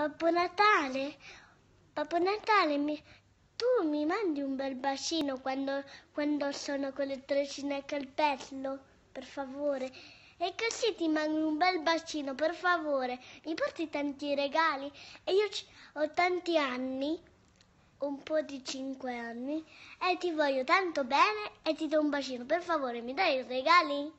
Babbo Natale, Babbo Natale, mi, tu mi mandi un bel bacino quando, quando sono con le trecine a calpello, per favore. E così ti mando un bel bacino, per favore. Mi porti tanti regali. E io ho tanti anni, un po' di cinque anni, e ti voglio tanto bene e ti do un bacino. Per favore, mi dai i regali?